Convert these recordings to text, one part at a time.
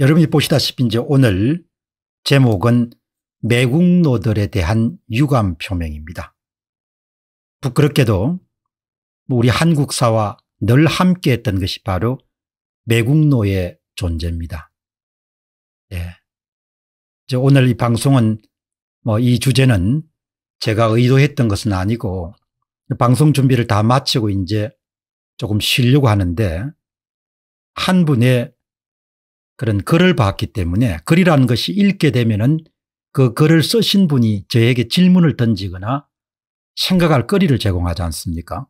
여러분이 보시다시피 이제 오늘 제목은 매국노들에 대한 유감 표명입니다. 부끄럽게도 우리 한국사와 늘 함께했던 것이 바로 매국노의 존재입니다. 예. 이제 오늘 이 방송은 뭐 이 주제는 제가 의도했던 것은 아니고 방송 준비를 다 마치고 이제 조금 쉬려고 하는데 한 분의 그런 글을 봤기 때문에 글이라는 것이 읽게 되면은 그 글을 쓰신 분이 저에게 질문을 던지거나 생각할 거리를 제공하지 않습니까?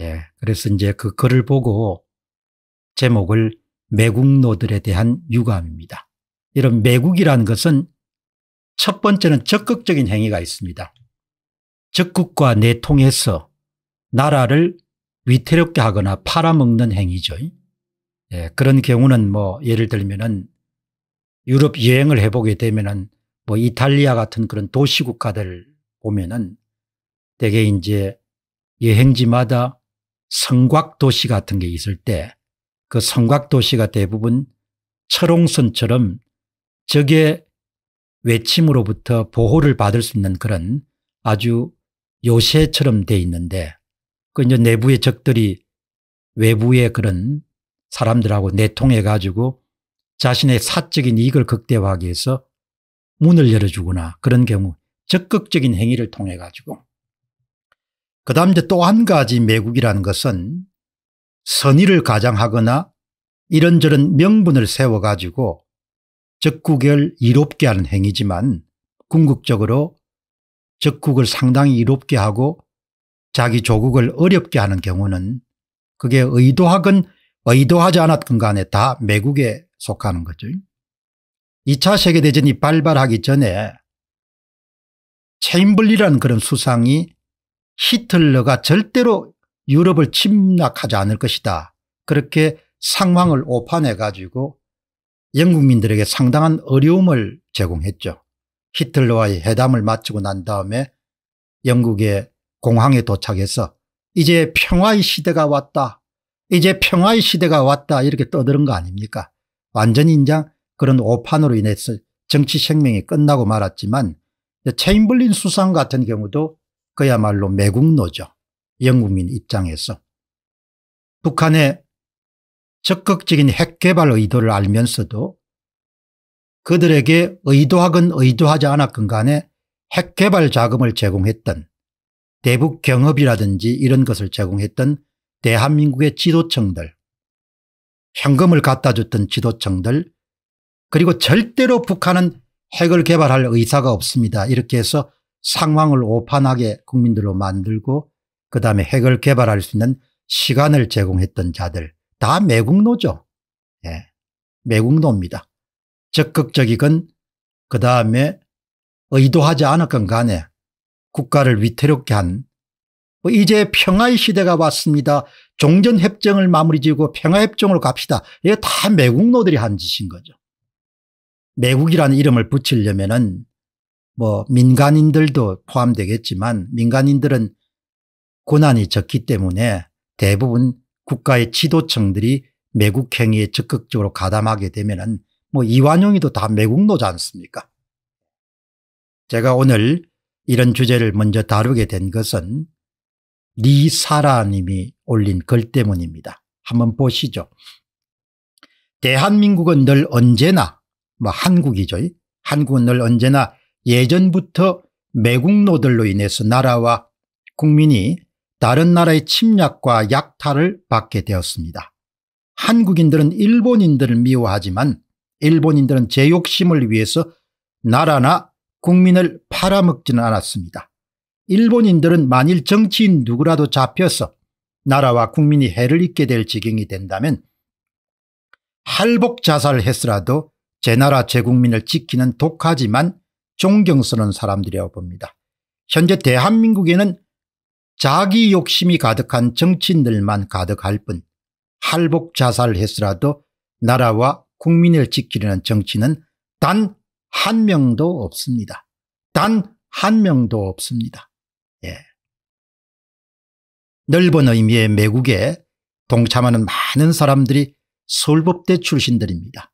예. 그래서 이제 그 글을 보고 제목을 매국노들에 대한 유감입니다. 이런 매국이라는 것은 첫 번째는 적극적인 행위가 있습니다. 적극과 내통해서 나라를 위태롭게 하거나 팔아먹는 행위죠. 예, 그런 경우는 뭐 예를 들면은 유럽 여행을 해보게 되면은 뭐 이탈리아 같은 그런 도시 국가들 보면은 대개 이제 여행지마다 성곽 도시 같은 게 있을 때 그 성곽 도시가 대부분 철옹선처럼 적의 외침으로부터 보호를 받을 수 있는 그런 아주 요새처럼 돼 있는데 그 이제 내부의 적들이 외부의 그런 사람들하고 내통해 가지고 자신의 사적인 이익을 극대화하기 위해서 문을 열어주거나 그런 경우 적극적인 행위를 통해 가지고 그 다음 이제 또 한 가지 매국이라는 것은 선의를 가장하거나 이런저런 명분을 세워 가지고 적국을 이롭게 하는 행위지만 궁극적으로 적국을 상당히 이롭게 하고 자기 조국을 어렵게 하는 경우는 그게 의도하건 의도하지 않았건 간에 다 매국에 속하는 거죠. 2차 세계대전이 발발하기 전에 체인블리라는 그런 수상이 히틀러가 절대로 유럽을 침략하지 않을 것이다. 그렇게 상황을 오판해 가지고 영국민들에게 상당한 어려움을 제공했죠. 히틀러와의 회담을 마치고 난 다음에 영국의 공항에 도착해서 이제 평화의 시대가 왔다. 이제 평화의 시대가 왔다 이렇게 떠드는 거 아닙니까 완전 인장 그런 오판으로 인해서 정치 생명이 끝나고 말았지만 체인블린 수상 같은 경우도 그야말로 매국노죠. 영국민 입장에서. 북한의 적극적인 핵개발 의도를 알면서도 그들에게 의도하건 의도하지 않았건 간에 핵개발 자금을 제공했던 대북 경업이라든지 이런 것을 제공했던 대한민국의 지도층들 현금을 갖다 줬던 지도층들 그리고 절대로 북한은 핵을 개발할 의사가 없습니다. 이렇게 해서 상황을 오판하게 국민들로 만들고 그 다음에 핵을 개발할 수 있는 시간을 제공했던 자들 다 매국노죠. 예. 매국노입니다. 적극적이건 그 다음에 의도하지 않았건 간에 국가를 위태롭게 한 어, 이제 평화의 시대가 왔습니다. 종전협정을 마무리 지고 평화협정으로 갑시다. 이게 다 매국노들이 한 짓인 거죠. 매국이라는 이름을 붙이려면 은뭐 민간인들도 포함되겠지만 민간인들은 고난이 적기 때문에 대부분 국가의 지도층들이 매국 행위에 적극적으로 가담하게 되면 은뭐 이완용이도 다 매국노지 않습니까 제가 오늘 이런 주제를 먼저 다루게 된 것은 리사라님이 올린 글 때문입니다. 한번 보시죠. 대한민국은 늘 언제나 뭐 한국이죠. 한국은 늘 언제나 예전부터 매국노들로 인해서 나라와 국민이 다른 나라의 침략과 약탈을 받게 되었습니다. 한국인들은 일본인들을 미워하지만 일본인들은 제 욕심을 위해서 나라나 국민을 팔아먹지는 않았습니다. 일본인들은 만일 정치인 누구라도 잡혀서 나라와 국민이 해를 입게 될 지경이 된다면 할복 자살했으라도 제 나라 제 국민을 지키는 독하지만 존경스러운 사람들이라고 봅니다. 현재 대한민국에는 자기 욕심이 가득한 정치인들만 가득할 뿐 할복 자살했으라도 나라와 국민을 지키려는 정치는 단 한 명도 없습니다. 단 한 명도 없습니다. 예. 넓은 의미의 매국에 동참하는 많은 사람들이 서울법대 출신들입니다.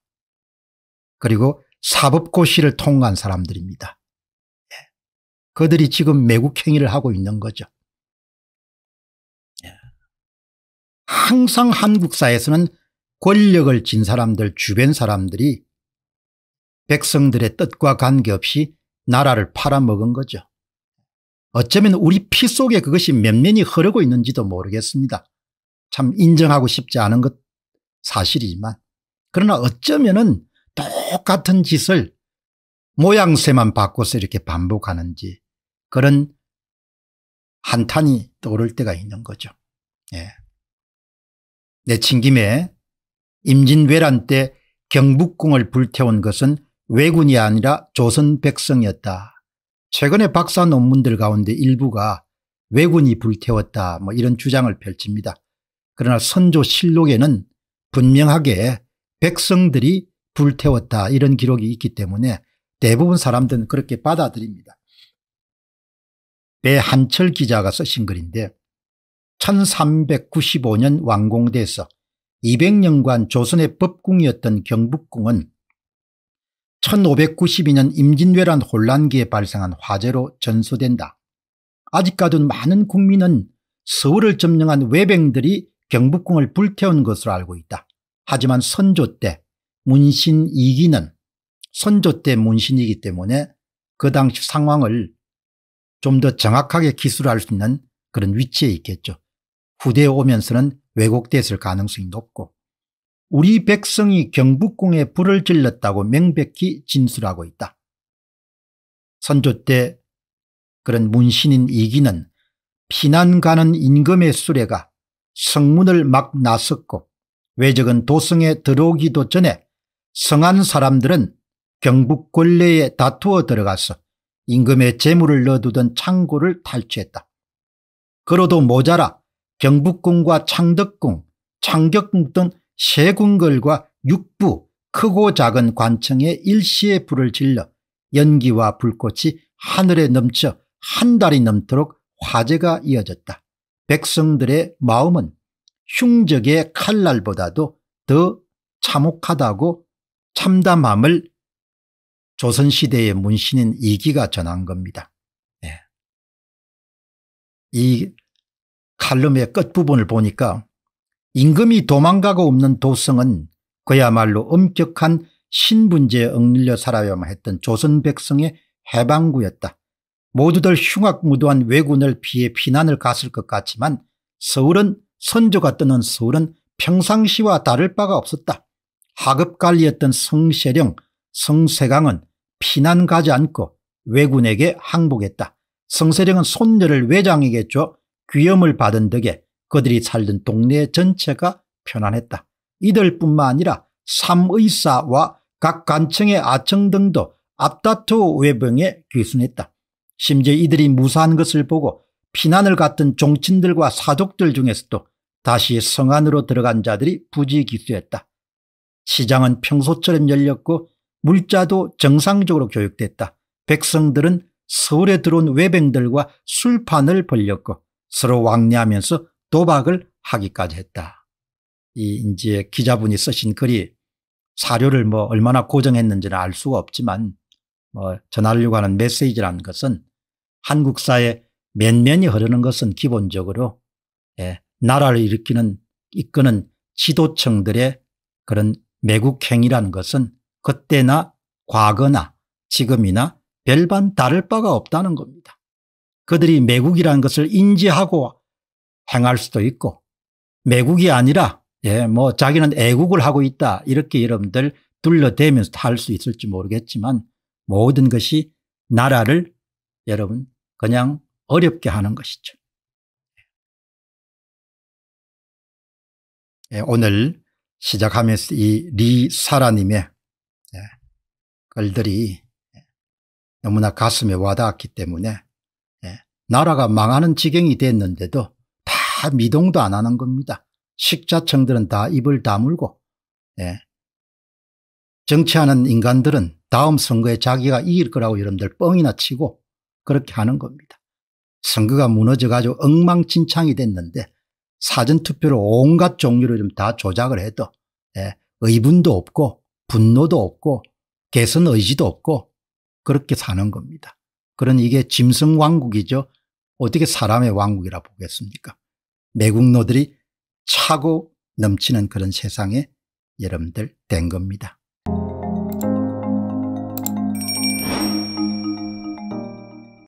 그리고 사법고시를 통과한 사람들입니다. 예. 그들이 지금 매국행위를 하고 있는 거죠. 예. 항상 한국 사에서는 권력을 진 사람들 주변 사람들이 백성들의 뜻과 관계없이 나라를 팔아먹은 거죠. 어쩌면 우리 피 속에 그것이 면면히 흐르고 있는지도 모르겠습니다. 참 인정하고 싶지 않은 것 사실이지만 그러나 어쩌면은 똑같은 짓을 모양새만 바꿔서 이렇게 반복하는지 그런 한탄이 떠오를 때가 있는 거죠. 예. 내친김에 임진왜란 때 경북궁을 불태운 것은 왜군이 아니라 조선 백성이었다 최근에 박사 논문들 가운데 일부가 왜군이 불태웠다 뭐 이런 주장을 펼칩니다. 그러나 선조 실록에는 분명하게 백성들이 불태웠다 이런 기록이 있기 때문에 대부분 사람들은 그렇게 받아들입니다. 배한철 기자가 쓰신 글인데 1395년 완공돼서 200년간 조선의 법궁이었던 경북궁은 1592년 임진왜란 혼란기에 발생한 화재로 전소된다. 아직까지 많은 국민은 서울을 점령한 외병들이 경복궁을 불태운 것으로 알고 있다. 하지만 선조 때 문신 2기는 선조 때 문신이기 때문에 그 당시 상황을 좀 더 정확하게 기술할 수 있는 그런 위치에 있겠죠. 후대에 오면서는 왜곡됐을 가능성이 높고 우리 백성이 경북궁에 불을 질렀다고 명백히 진술하고 있다. 선조 때 그런 문신인 이기는 피난 가는 임금의 수레가 성문을 막 나섰고 외적은 도성에 들어오기도 전에 성한 사람들은 경북 권례에 다투어 들어가서 임금의 재물을 넣어두던 창고를 탈취했다. 그러도 모자라 경북궁과 창덕궁, 창격궁등 세군걸과 육부 크고 작은 관청에 일시에 불을 질러 연기와 불꽃이 하늘에 넘쳐 한 달이 넘도록 화제가 이어졌다. 백성들의 마음은 흉적의 칼날보다도 더 참혹하다고 참담함을 조선시대의 문신인 이기가 전한 겁니다. 네. 이 칼럼의 끝부분을 보니까 임금이 도망가고 없는 도성은 그야말로 엄격한 신분제에 억눌려 살아야만 했던 조선 백성의 해방구였다. 모두들 흉악무도한 왜군을 피해 피난을 갔을 것 같지만 서울은 선조가 뜨는 서울은 평상시와 다를 바가 없었다. 하급관리였던 성세령, 성세강은 피난 가지 않고 왜군에게 항복했다. 성세령은 손녀를 외장에게 줘 귀염을 받은 덕에 그들이 살던 동네 전체가 편안했다. 이들뿐만 아니라 삼의사와 각 관청의 아청 등도 앞다투 외병에 귀순했다. 심지어 이들이 무사한 것을 보고 피난을 갔던 종친들과 사족들 중에서도 다시 성안으로 들어간 자들이 부지기수했다. 시장은 평소처럼 열렸고 물자도 정상적으로 교육됐다. 백성들은 서울에 들어온 외병들과 술판을 벌렸고 서로 왕래하면서 도박을 하기까지 했다. 이 이제 기자분이 쓰신 글이 사료를 뭐 얼마나 고정했는지는 알 수가 없지만 뭐 전하려고 하는 메시지라는 것은 한국사의 몇년이 흐르는 것은 기본적으로 예, 나라를 일으키는 이끄는 지도층들의 그런 매국행위라는 것은 그때나 과거나 지금이나 별반 다를 바가 없다는 겁니다. 그들이 매국이라는 것을 인지하고 행할 수도 있고 매국이 아니라 예, 뭐 자기는 애국을 하고 있다 이렇게 여러분들 둘러대면서 할 수 있을지 모르겠지만 모든 것이 나라를 여러분 그냥 어렵게 하는 것이죠. 예, 오늘 시작하면서 이 리사라님의 예, 글들이 예, 너무나 가슴에 와닿았기 때문에 예, 나라가 망하는 지경이 됐는데도 다 미동도 안 하는 겁니다. 식자청들은다 입을 다물고 예. 정치하는 인간들은 다음 선거에 자기가 이길 거라고 여러분들 뻥이나 치고 그렇게 하는 겁니다. 선거가 무너져가지고 엉망진창이 됐는데 사전투표로 온갖 종류를 좀 다 조작을 해도 예. 의분도 없고 분노도 없고 개선 의지도 없고 그렇게 사는 겁니다. 그런 이게 짐승 왕국이죠. 어떻게 사람의 왕국이라 보겠습니까? 매국노들이 차고 넘치는 그런 세상에 여러분들 된 겁니다.